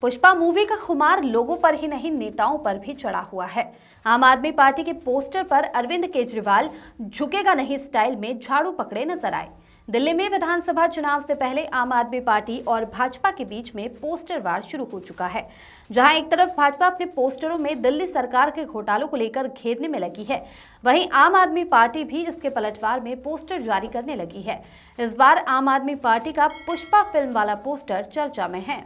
Pushpa movie का खुमार लोगों पर ही नहीं नेताओं पर भी चढ़ा हुआ है आम आदमी पार्टी के पोस्टर पर अरविंद केजरीवाल झुकेगा नहीं स्टाइल में झाड़ू पकड़े नजर आए दिल्ली में विधानसभा चुनाव से पहले आम आदमी पार्टी और भाजपा के बीच में पोस्टर वार शुरू हो चुका है जहां एक तरफ भाजपा अपने पोस्टरों में दिल्ली सरकार के घोटालों को लेकर घेरने में लगी है वहीं आम आदमी पार्टी भी इसके पलटवार में पोस्टर जारी करने लगी है इस बार आम आदमी पार्टी का पुष्पा फिल्म वाला पोस्टर चर्चा में है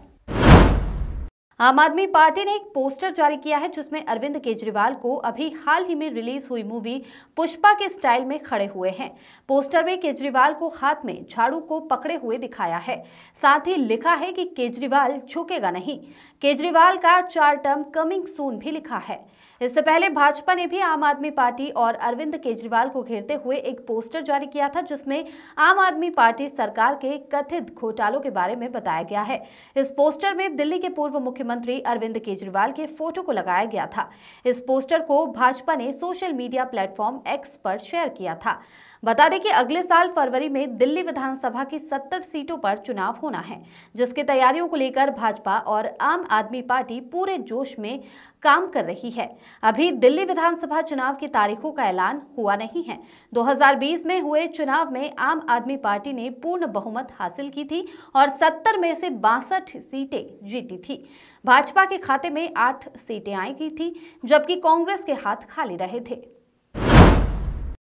आम आदमी पार्टी ने एक पोस्टर जारी किया है जिसमें अरविंद केजरीवाल को अभी हाल ही में रिलीज हुई मूवी पुष्पा के स्टाइल में खड़े हुए हैं पोस्टर में केजरीवाल को हाथ में झाड़ू को पकड़े हुए दिखाया है साथ ही लिखा है कि केजरीवाल झुकेगा नहीं केजरीवाल का चार टर्म कमिंग सून भी लिखा है इससे पहले भाजपा ने भी आम आदमी पार्टी और अरविंद केजरीवाल को घेरते हुए एक पोस्टर जारी किया था जिसमें आम आदमी पार्टी सरकार के कथित घोटालों के बारे में बताया गया है इस पोस्टर में दिल्ली के पूर्व मुख्यमंत्री मुख्यमंत्री अरविंद केजरीवाल के फोटो को लगाया गया था इस पोस्टर को भाजपा ने सोशल मीडिया प्लेटफॉर्म एक्स पर शेयर किया था बता दें कि अगले साल फरवरी में दिल्ली विधानसभा की 70 सीटों पर चुनाव होना है जिसकी तैयारियों को लेकर भाजपा और आम आदमी पार्टी पूरे जोश में काम कर रही है अभी दिल्ली विधानसभा चुनाव की तारीखों का ऐलान हुआ नहीं है 2020 में हुए चुनाव में आम आदमी पार्टी ने पूर्ण बहुमत हासिल की थी और 70 में से बासठ सीटें जीती थी भाजपा के खाते में आठ सीटें आई थी जबकि कांग्रेस के हाथ खाली रहे थे